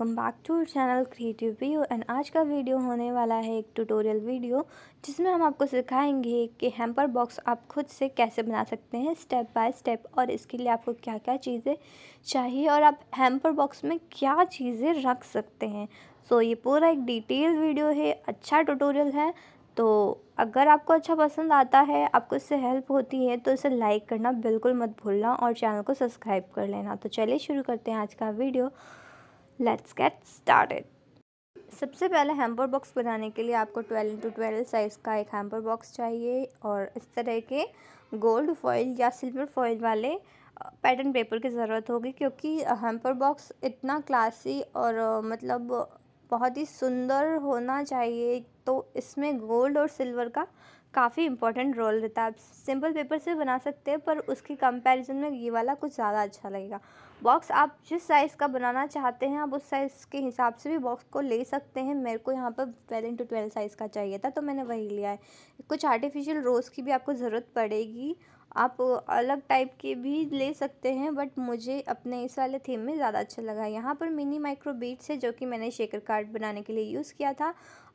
welcome back to channel creative view and आज का video होने वाला है एक ट्यूटोरियल वीडियो जिसमें हम आपको सिखाएंगे कि हैम्पर बॉक्स आप खुद से कैसे बना सकते हैं स्टेप बाय स्टेप और इसके लिए आपको क्या क्या चीज़ें चाहिए और आप हैम्पर बॉक्स में क्या चीज़ें रख सकते हैं सो so, ये पूरा एक डिटेल वीडियो है अच्छा ट्यूटोरियल है तो अगर आपको अच्छा पसंद आता है आपको इससे हेल्प होती है तो इसे लाइक करना बिल्कुल मत भूलना और चैनल को सब्सक्राइब कर लेना तो चलिए शुरू करते हैं आज का वीडियो लेट्स गेट स्टार्टेड सबसे पहले हैम्पर बॉक्स बनाने के लिए आपको ट्वेल्व इंटू ट्वेल्व साइज़ का एक हैम्पर बॉक्स चाहिए और इस तरह के गोल्ड फॉइल या सिल्वर फॉइल वाले पैटर्न पेपर की ज़रूरत होगी क्योंकि हैम्पर बॉक्स इतना क्लासी और मतलब बहुत ही सुंदर होना चाहिए तो इसमें गोल्ड और सिल्वर का काफ़ी इंपॉर्टेंट रोल रहता है आप सिंपल पेपर से बना सकते हैं पर उसकी कंपैरिजन में ये वाला कुछ ज़्यादा अच्छा लगेगा बॉक्स आप जिस साइज़ का बनाना चाहते हैं आप उस साइज़ के हिसाब से भी बॉक्स को ले सकते हैं मेरे को यहाँ पर ट्वेल्व इंटू ट्वेल्व साइज़ का चाहिए था तो मैंने वही लिया है कुछ आर्टिफिशियल रोज़ की भी आपको ज़रूरत पड़ेगी आप अलग टाइप के भी ले सकते हैं बट मुझे अपने इस वाले थीम में ज़्यादा अच्छा लगा यहाँ पर मिनी माइक्रो बीट्स है जो कि मैंने शेकर कार्ड बनाने के लिए यूज़ किया था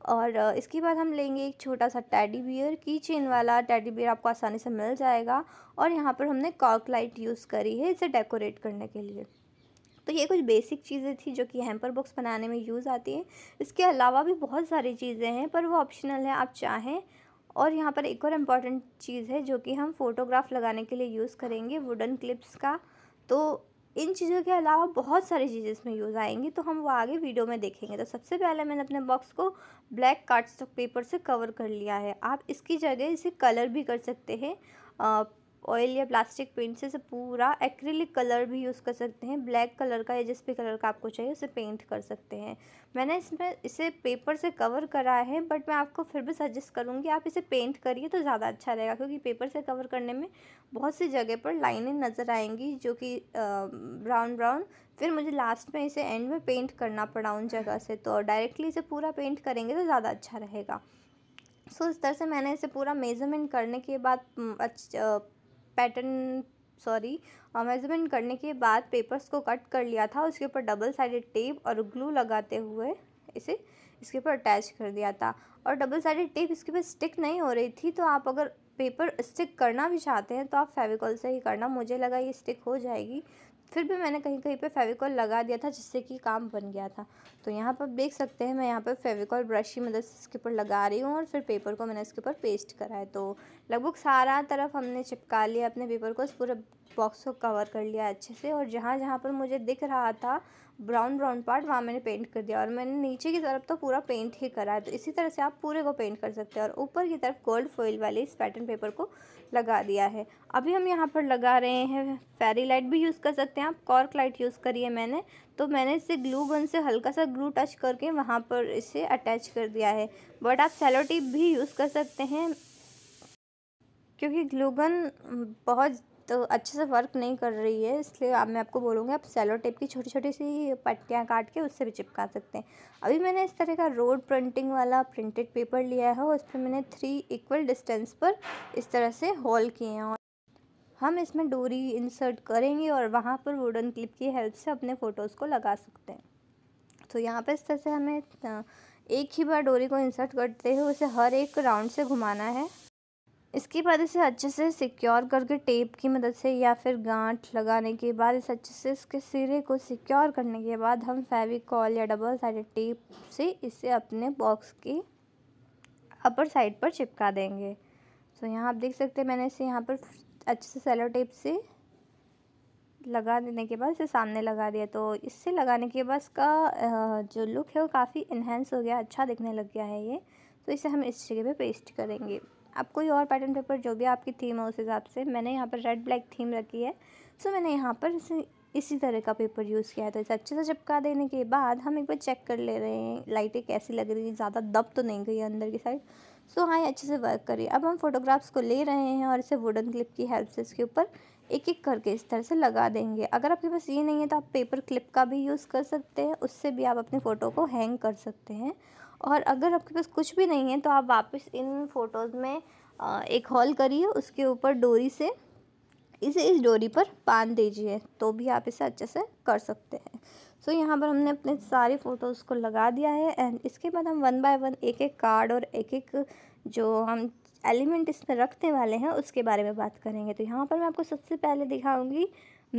और इसके बाद हम लेंगे एक छोटा सा टैडी बियर की चेन वाला टैडी बियर आपको आसानी से मिल जाएगा और यहाँ पर हमने कॉक लाइट यूज़ करी है इसे डेकोरेट करने के लिए तो ये कुछ बेसिक चीज़ें थी जो कि हैम्पर बॉक्स बनाने में यूज़ आती हैं इसके अलावा भी बहुत सारी चीज़ें हैं पर वो ऑप्शनल है आप चाहें और यहाँ पर एक और इम्पॉर्टेंट चीज़ है जो कि हम फ़ोटोग्राफ लगाने के लिए यूज़ करेंगे वुडन क्लिप्स का तो इन चीज़ों के अलावा बहुत सारी चीज़ें इसमें यूज़ आएंगी तो हम वो आगे वीडियो में देखेंगे तो सबसे पहले मैंने अपने बॉक्स को ब्लैक कार्डस्टॉक पेपर से कवर कर लिया है आप इसकी जगह इसे कलर भी कर सकते हैं ऑयल या प्लास्टिक पेंट से इसे पूरा एक्रिलिक कलर भी यूज़ कर सकते हैं ब्लैक कलर का या जिस भी कलर का आपको चाहिए उसे पेंट कर सकते हैं मैंने इसमें इसे पेपर से कवर करा है बट मैं आपको फिर भी सजेस्ट करूँगी आप इसे पेंट करिए तो ज़्यादा अच्छा रहेगा क्योंकि पेपर से कवर करने में बहुत सी जगह पर लाइनें नज़र आएंगी जो कि ब्राउन ब्राउन फिर मुझे लास्ट में इसे एंड में पेंट करना पड़ा उन जगह से तो डायरेक्टली इसे पूरा पेंट करेंगे तो ज़्यादा अच्छा रहेगा सो so, इस तरह से मैंने इसे पूरा मेजरमेंट करने के बाद पैटर्न सॉरी मेज़रमेंट करने के बाद पेपर्स को कट कर लिया था उसके ऊपर डबल साइडेड टेप और ग्लू लगाते हुए इसे इसके ऊपर अटैच कर दिया था और डबल साइडेड टेप इसके ऊपर स्टिक नहीं हो रही थी तो आप अगर पेपर स्टिक करना भी चाहते हैं तो आप फेविकॉल से ही करना मुझे लगा ये स्टिक हो जाएगी फिर भी मैंने कहीं कहीं पे फेविकॉल लगा दिया था जिससे कि काम बन गया था तो यहाँ पर देख सकते हैं मैं यहाँ पर फेविकॉल ब्रश की मदद से इसके ऊपर लगा रही हूँ और फिर पेपर को मैंने इसके ऊपर पेस्ट करा है तो लगभग सारा तरफ हमने चिपका लिया अपने पेपर को इस पूरे बॉक्स को कवर कर लिया अच्छे से और जहाँ जहाँ पर मुझे दिख रहा था ब्राउन ब्राउन पार्ट वहाँ मैंने पेंट कर दिया और मैंने नीचे की तरफ तो पूरा पेंट ही करा है तो इसी तरह से आप पूरे को पेंट कर सकते हैं और ऊपर की तरफ गोल्ड फॉइल वाले इस पैटर्न पेपर को लगा दिया है अभी हम यहाँ पर लगा रहे हैं फेरी लाइट भी यूज़ कर सकते हैं आप कॉर्क लाइट यूज़ करिए मैंने तो मैंने इसे ग्लू गन से हल्का सा ग्लू टच करके वहाँ पर इसे अटैच कर दिया है बट आप सेलो टिप भी यूज़ कर सकते हैं क्योंकि ग्लूगन बहुत तो अच्छे से वर्क नहीं कर रही है इसलिए अब मैं आपको बोलूँगी आप सेलो टेप की छोटी छोटी सी पट्टियाँ काट के उससे भी चिपका सकते हैं अभी मैंने इस तरह का रोड प्रिंटिंग वाला प्रिंटेड पेपर लिया है और उस पर मैंने थ्री इक्वल डिस्टेंस पर इस तरह से होल किए हैं और हम इसमें डोरी इंसर्ट करेंगे और वहाँ पर वुडन क्लिप की हेल्प से अपने फ़ोटोज़ को लगा सकते हैं तो यहाँ पर इस तरह से हमें एक ही बार डोरी को इंसर्ट करते हुए उसे हर एक राउंड से घुमाना है इसके बाद इसे अच्छे से सिक्योर करके टेप की मदद से या फिर गांठ लगाने के बाद इसे अच्छे से इसके सिरे को सिक्योर करने के बाद हम फेविकॉल या डबल साइडेड टेप से इसे अपने बॉक्स की अपर साइड पर चिपका देंगे तो यहाँ आप देख सकते हैं मैंने इसे यहाँ पर अच्छे से सेलो टेप से लगा देने के बाद इसे सामने लगा दिया तो इससे लगाने के बाद इसका जो लुक है वो काफ़ी इन्हेंस हो गया अच्छा दिखने लग गया है ये तो इसे हम इस जगह पे पेस्ट करेंगे आप कोई और पैटर्न पेपर जो भी आपकी थीम है उस हिसाब से मैंने यहाँ पर रेड ब्लैक थीम रखी है सो मैंने यहाँ पर इसी तरह का पेपर यूज़ किया है तो इसे अच्छे से चिपका देने के बाद हम एक बार चेक कर ले रहे हैं लाइटें कैसी लग रही है ज़्यादा दब तो नहीं गई है अंदर की साइड सो हाँ ये अच्छे से वर्क करिए अब हम फोटोग्राफ्स को ले रहे हैं और इसे वुडन क्लिप की हेल्प से इसके ऊपर एक एक करके इस तरह से लगा देंगे अगर आपके पास ये नहीं है तो आप पेपर क्लिप का भी यूज़ कर सकते हैं उससे भी आप अपनी फ़ोटो को हैंग कर सकते हैं और अगर आपके पास कुछ भी नहीं है तो आप वापस इन फ़ोटोज़ में एक हॉल करिए उसके ऊपर डोरी से इसे इस डोरी पर बांध दीजिए तो भी आप इसे अच्छे से कर सकते हैं सो so, यहाँ पर हमने अपने सारे फ़ोटोज़ को लगा दिया है एंड इसके बाद हम वन बाय वन एक एक कार्ड और एक एक जो हम एलिमेंट इसमें रखने वाले हैं उसके बारे में बात करेंगे तो यहाँ पर मैं आपको सबसे पहले दिखाऊँगी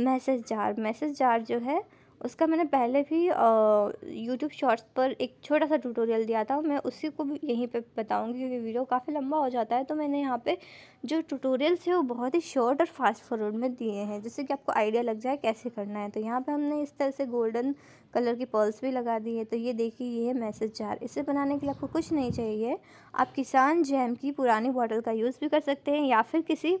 मैसेज जार मैसेज जार जो है उसका मैंने पहले भी यूट्यूब शॉर्ट्स पर एक छोटा सा ट्यूटोरियल दिया था मैं उसी को भी यहीं पे बताऊंगी क्योंकि वीडियो काफ़ी लंबा हो जाता है तो मैंने यहाँ पे जो ट्यूटोरियल्स है वो बहुत ही शॉर्ट और फास्ट फॉरवर्ड में दिए हैं जिससे कि आपको आइडिया लग जाए कैसे करना है तो यहाँ पर हमने इस तरह से गोल्डन कलर की पर्ल्स भी लगा दी है तो ये देखिए ये है मैसेज जार इसे बनाने के लिए आपको कुछ नहीं चाहिए आप किसान जैम की पुरानी बॉटल का यूज़ भी कर सकते हैं या फिर किसी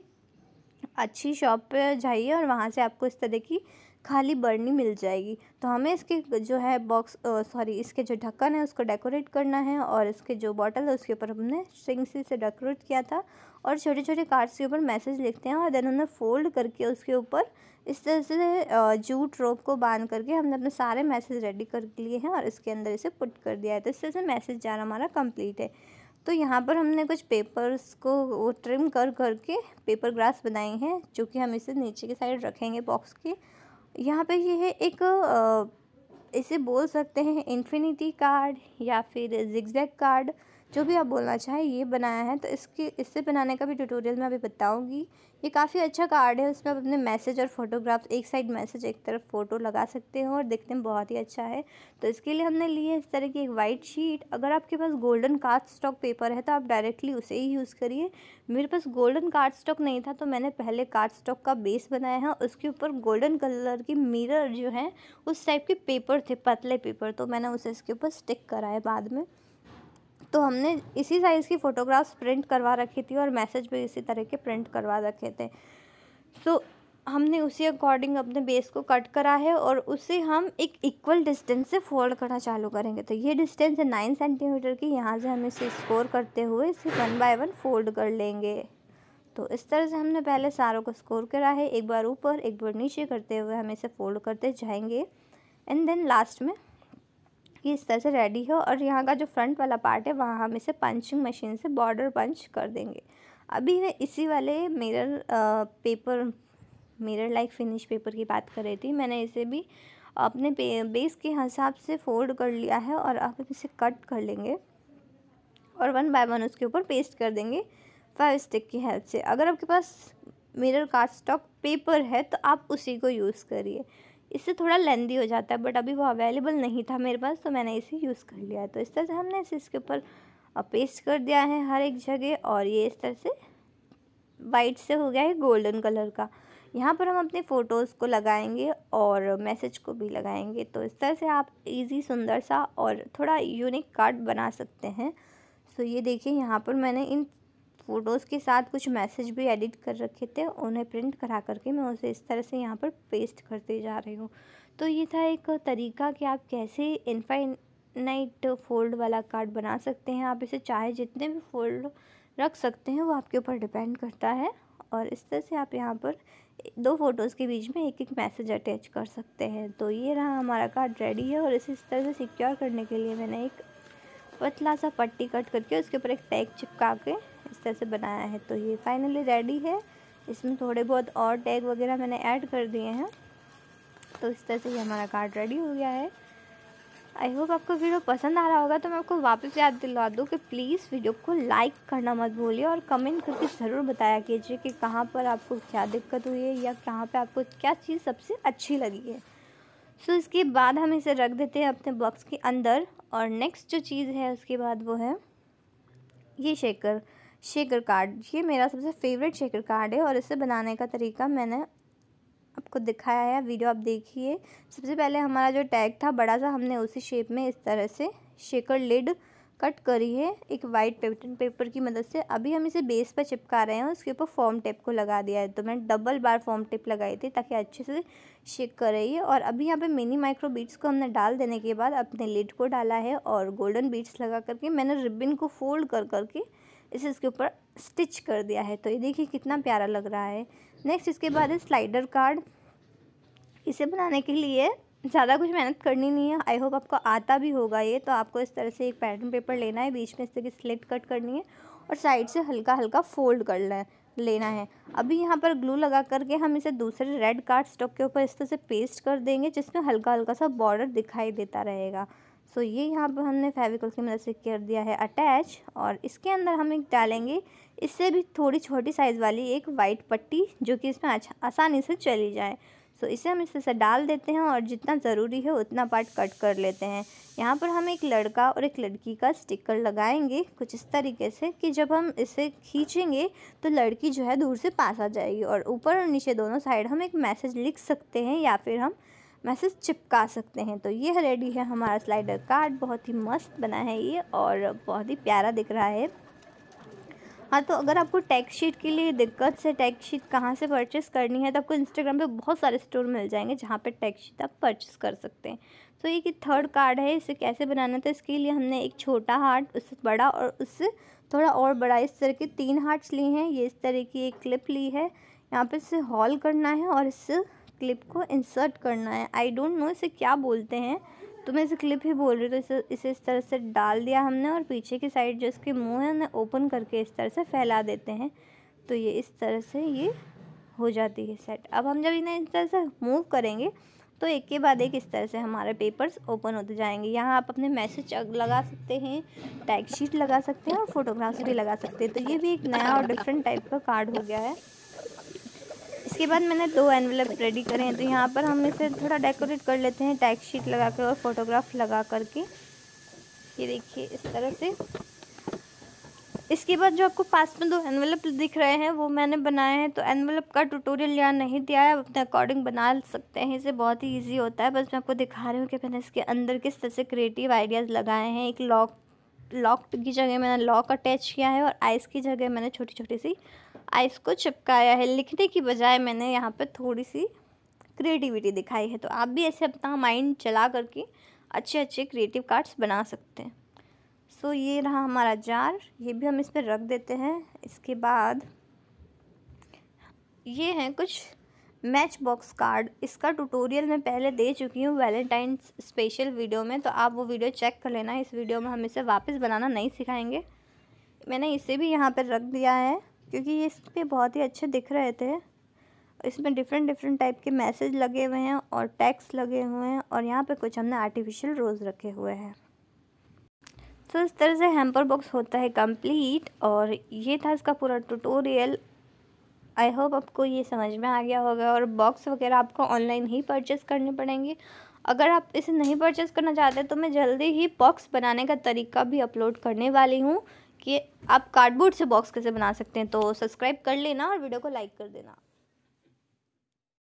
अच्छी शॉप पर जाइए और वहाँ से आपको इस तरह की खाली बर्नी मिल जाएगी तो हमें इसके जो है बॉक्स सॉरी इसके जो ढक्कन है उसको डेकोरेट करना है और इसके जो बॉटल है उसके ऊपर हमने स्ट्रिंग से डेकोरेट किया था और छोटे छोटे कार्ड्स के ऊपर मैसेज लिखते हैं और देन उन्हें फोल्ड करके उसके ऊपर इस तरह से जूट रोप को बांध करके हमने अपने सारे मैसेज रेडी कर लिए हैं और इसके अंदर इसे पुट कर दिया है तो इस तरह से मैसेज जाना हमारा कम्प्लीट है तो यहाँ पर हमने कुछ पेपर्स को वो ट्रिम कर करके पेपर ग्रास बनाए हैं जो कि हम इसे नीचे की साइड रखेंगे बॉक्स की यहाँ पे ये है एक इसे बोल सकते हैं इन्फिनिटी कार्ड या फिर ज़िगज़ैग कार्ड जो भी आप बोलना चाहें ये बनाया है तो इसके इससे बनाने का भी ट्यूटोरियल मैं अभी बताऊँगी ये काफ़ी अच्छा कार्ड है उसमें आप अपने मैसेज और फोटोग्राफ्स एक साइड मैसेज एक तरफ फ़ोटो लगा सकते हो और देखने में बहुत ही अच्छा है तो इसके लिए हमने लिए है इस तरह की एक वाइट शीट अगर आपके पास गोल्डन कार्ड स्टॉक पेपर है तो आप डायरेक्टली उसे ही यूज़ करिए मेरे पास गोल्डन कार्ड स्टॉक नहीं था तो मैंने पहले कार्ड स्टॉक का बेस बनाया है उसके ऊपर गोल्डन कलर की मिरर जो है उस टाइप के पेपर थे पतले पेपर तो मैंने उसे इसके ऊपर स्टिक कराया बाद में तो हमने इसी साइज़ की फ़ोटोग्राफ्स प्रिंट करवा रखी थी और मैसेज भी इसी तरह के प्रिंट करवा रखे थे सो so, हमने उसी अकॉर्डिंग अपने बेस को कट करा है और उसे हम एक इक्वल डिस्टेंस से फोल्ड करना चालू करेंगे तो ये डिस्टेंस है नाइन सेंटीमीटर की यहाँ से हम इसे स्कोर करते हुए इसे वन बाय वन फोल्ड कर लेंगे तो इस तरह से हमने पहले सारों को स्कोर करा है एक बार ऊपर एक बार नीचे करते हुए हम इसे फोल्ड करते जाएंगे एंड देन लास्ट में कि इस तरह से रेडी है और यहाँ का जो फ्रंट वाला पार्ट है वहाँ हम इसे पंचिंग मशीन से बॉर्डर पंच कर देंगे अभी मैं इसी वाले mirror paper mirror like finish paper की बात कर रही थी मैंने इसे भी अपने बेस के हिसाब से फोल्ड कर लिया है और अब हम इसे कट कर लेंगे और वन बाय वन उसके ऊपर पेस्ट कर देंगे फाइव स्टिक की हेल्प से अगर आपके पास मिरर कार्ड स्टॉक पेपर है तो आप उसी को यूज़ करिए इससे थोड़ा लेंदी हो जाता है बट अभी वो अवेलेबल नहीं था मेरे पास तो मैंने इसे यूज़ कर लिया तो इस तरह से हमने इसे इसके ऊपर पेस्ट कर दिया है हर एक जगह और ये इस तरह से वाइट से हो गया है गोल्डन कलर का यहाँ पर हम अपने फ़ोटोज़ को लगाएंगे और मैसेज को भी लगाएंगे तो इस तरह से आप इजी सुंदर सा और थोड़ा यूनिक कार्ड बना सकते हैं सो तो ये देखिए यहाँ पर मैंने इन फ़ोटोज़ के साथ कुछ मैसेज भी एडिट कर रखे थे उन्हें प्रिंट करा करके मैं उसे इस तरह से यहाँ पर पेस्ट करते जा रही हूँ तो ये था एक तरीका कि आप कैसे इनफाइनाइट फोल्ड वाला कार्ड बना सकते हैं आप इसे चाहे जितने भी फोल्ड रख सकते हैं वो आपके ऊपर डिपेंड करता है और इस तरह से आप यहाँ पर दो फ़ोटोज़ के बीच में एक एक मैसेज अटैच कर सकते हैं तो ये रहा हमारा कार्ड रेडी है और इसे इस तरह से सिक्योर करने के लिए मैंने एक पतला सा पट्टी कट करके उसके ऊपर एक टैग चिपका के इस तरह से बनाया है तो ये फाइनली रेडी है इसमें थोड़े बहुत और टैग वगैरह मैंने ऐड कर दिए हैं तो इस तरह से ये हमारा कार्ड रेडी हो गया है आई होप आपको वीडियो पसंद आ रहा होगा तो मैं आपको वापस याद दिलवा दूँ कि प्लीज़ वीडियो को लाइक करना मत भूलिए और कमेंट करके ज़रूर बताया कीजिए कि कहाँ पर आपको क्या दिक्कत हुई है या कहाँ पर आपको क्या चीज़ सबसे अच्छी लगी है सो so, इसके बाद हम इसे रख देते हैं अपने बॉक्स के अंदर और नेक्स्ट जो चीज़ है उसके बाद वो है ये शेकर शेकर कार्ड ये मेरा सबसे फेवरेट शेकर कार्ड है और इसे बनाने का तरीका मैंने आपको दिखाया है वीडियो आप देखिए सबसे पहले हमारा जो टैग था बड़ा सा हमने उसी शेप में इस तरह से शेकर लिड कट करी है एक वाइट पेटर्न पेपर की मदद से अभी हम इसे बेस पर चिपका रहे हैं उसके ऊपर फॉर्म टेप को लगा दिया है तो मैंने डबल बार फॉर्म टेप लगाई थी ताकि अच्छे से शेक कर रही है और अभी यहाँ पे मिनी माइक्रो बीट्स को हमने डाल देने के बाद अपने लिड को डाला है और गोल्डन बीट्स लगा करके मैंने रिबिन को फोल्ड कर करके इसे इसके ऊपर स्टिच कर दिया है तो ये देखिए कितना प्यारा लग रहा है नेक्स्ट इसके बाद है स्लाइडर कार्ड इसे बनाने के लिए ज़्यादा कुछ मेहनत करनी नहीं है आई होप आपको आता भी होगा ये तो आपको इस तरह से एक पैटर्न पेपर लेना है बीच में इस तरह की स्लिट कट करनी है और साइड से हल्का हल्का फोल्ड कर है लेना है अभी यहाँ पर ग्लू लगा करके हम इसे दूसरे रेड कार्ड स्टॉक के ऊपर इस तरह से पेस्ट कर देंगे जिसमें हल्का हल्का सा बॉर्डर दिखाई देता रहेगा सो तो ये यहाँ पर हमने फेविकोल की मदद से कर दिया है अटैच और इसके अंदर हम एक डालेंगे इससे भी थोड़ी छोटी साइज़ वाली एक वाइट पट्टी जो कि इसमें अच्छा आसानी से चली जाए सो तो so, इसे हम इस से डाल देते हैं और जितना ज़रूरी है उतना पार्ट कट कर लेते हैं यहाँ पर हम एक लड़का और एक लड़की का स्टिकर लगाएंगे कुछ इस तरीके से कि जब हम इसे खींचेंगे तो लड़की जो है दूर से पास आ जाएगी और ऊपर और नीचे दोनों साइड हम एक मैसेज लिख सकते हैं या फिर हम मैसेज चिपका सकते हैं तो ये रेडी है हमारा स्लाइडर कार्ड बहुत ही मस्त बना है ये और बहुत ही प्यारा दिख रहा है हाँ तो अगर आपको टैक्स शीट के लिए दिक्कत से टैक्स शीट कहाँ से परचेस करनी है तो आपको इंस्टाग्राम पे बहुत सारे स्टोर मिल जाएंगे जहाँ पे टैक्स शीट आप परचेस कर सकते हैं तो ये कि थर्ड कार्ड है इसे कैसे बनाना था इसके लिए हमने एक छोटा हार्ट उससे बड़ा और उससे थोड़ा और बड़ा इस तरह के तीन हार्ट्स लिए हैं ये इस तरह की एक क्लिप ली है यहाँ पर इसे हॉल करना है और इससे क्लिप को इंसर्ट करना है आई डोंट नो इसे क्या बोलते हैं तो मैं इसे क्लिप ही बोल रही हूँ तो इसे इसे इस तरह से डाल दिया हमने और पीछे की साइड जो इसके मुंह है उन्हें ओपन करके इस तरह से फैला देते हैं तो ये इस तरह से ये हो जाती है सेट अब हम जब इन्हें इस तरह से मूव करेंगे तो एक के बाद एक इस तरह से हमारे पेपर्स ओपन होते जाएंगे यहाँ आप अपने मैसेज लगा सकते हैं टैग शीट लगा सकते हैं और फोटोग्राफ्स भी लगा सकते हैं तो ये भी एक नया और डिफरेंट टाइप का कार्ड हो गया है इसके बाद मैंने दो एनवलप रेडी करे हैं तो यहाँ पर हम इसे थोड़ा डेकोरेट कर लेते हैं टैग शीट लगा कर और फोटोग्राफ लगा करके ये देखिए इस तरह से इसके बाद जो आपको पास में दो एनवलप दिख रहे हैं वो मैंने बनाए हैं तो एनवलप का ट्यूटोरियल यहाँ नहीं दिया है आप अपने अकॉर्डिंग बना सकते हैं इसे बहुत ही इजी होता है बस मैं आपको दिखा रही हूँ कि मैंने इसके अंदर किस तरह से क्रिएटिव आइडियाज़ लगाए हैं एक लॉक लॉक की जगह मैंने लॉक अटैच किया है और आइस की जगह मैंने छोटी छोटी सी आइस को चिपकाया है लिखने की बजाय मैंने यहाँ पर थोड़ी सी क्रिएटिविटी दिखाई है तो आप भी ऐसे अपना माइंड चला करके अच्छे अच्छे क्रिएटिव कार्ड्स बना सकते हैं सो so, ये रहा हमारा जार ये भी हम इस पर रख देते हैं इसके बाद ये हैं कुछ मैच बॉक्स कार्ड इसका ट्यूटोरियल मैं पहले दे चुकी हूँ वैलेंटाइंस स्पेशल वीडियो में तो आप वो वीडियो चेक कर लेना इस वीडियो में हम इसे वापस बनाना नहीं सिखाएंगे मैंने इसे भी यहाँ पर रख दिया है क्योंकि ये इस पर बहुत ही अच्छे दिख रहे थे इसमें डिफरेंट डिफरेंट टाइप के मैसेज लगे हुए हैं और टैक्स लगे हुए हैं और यहाँ पे कुछ हमने आर्टिफिशियल रोज़ रखे हुए हैं सो so, इस तरह से हेम्पर बॉक्स होता है कंप्लीट और ये था इसका पूरा ट्यूटोरियल आई होप आपको ये समझ में आ गया होगा और बॉक्स वगैरह आपको ऑनलाइन ही परचेस करने पड़ेंगे अगर आप इसे नहीं परचेस करना चाहते तो मैं जल्दी ही बॉक्स बनाने का तरीका भी अपलोड करने वाली हूँ कि आप कार्डबोर्ड से बॉक्स कैसे बना सकते हैं तो सब्सक्राइब कर लेना और वीडियो को लाइक कर देना